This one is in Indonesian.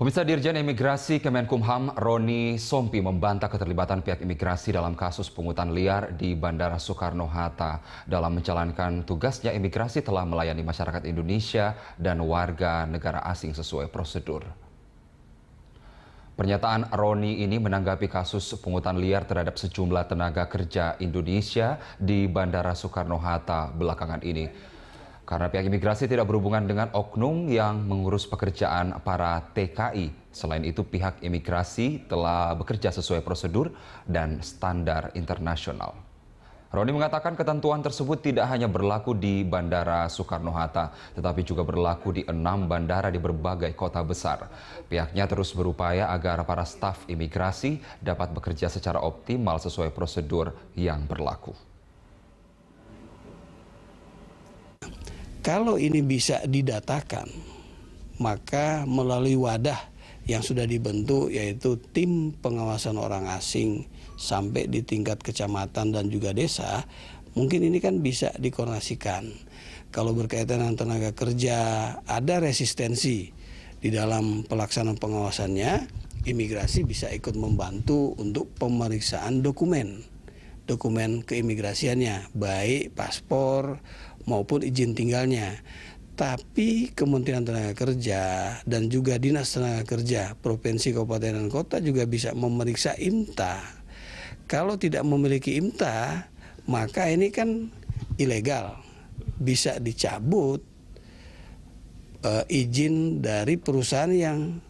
Pemirsa Dirjen Imigrasi Kemenkumham Roni Sompi membantah keterlibatan pihak imigrasi dalam kasus pungutan liar di Bandara Soekarno-Hatta. Dalam menjalankan tugasnya, imigrasi telah melayani masyarakat Indonesia dan warga negara asing sesuai prosedur. Pernyataan Roni ini menanggapi kasus pungutan liar terhadap sejumlah tenaga kerja Indonesia di Bandara Soekarno-Hatta belakangan ini. Karena pihak imigrasi tidak berhubungan dengan oknum yang mengurus pekerjaan para TKI. Selain itu, pihak imigrasi telah bekerja sesuai prosedur dan standar internasional. Roni mengatakan ketentuan tersebut tidak hanya berlaku di Bandara Soekarno-Hatta, tetapi juga berlaku di enam bandara di berbagai kota besar. Pihaknya terus berupaya agar para staf imigrasi dapat bekerja secara optimal sesuai prosedur yang berlaku. Kalau ini bisa didatakan, maka melalui wadah yang sudah dibentuk yaitu tim pengawasan orang asing sampai di tingkat kecamatan dan juga desa, mungkin ini kan bisa dikoordinasikan. Kalau berkaitan dengan tenaga kerja, ada resistensi di dalam pelaksanaan pengawasannya, imigrasi bisa ikut membantu untuk pemeriksaan dokumen dokumen keimigrasiannya, baik paspor, maupun izin tinggalnya. Tapi Kementerian Tenaga Kerja dan juga Dinas Tenaga Kerja Provinsi Kabupaten dan Kota juga bisa memeriksa IMTA. Kalau tidak memiliki IMTA, maka ini kan ilegal. Bisa dicabut e, izin dari perusahaan yang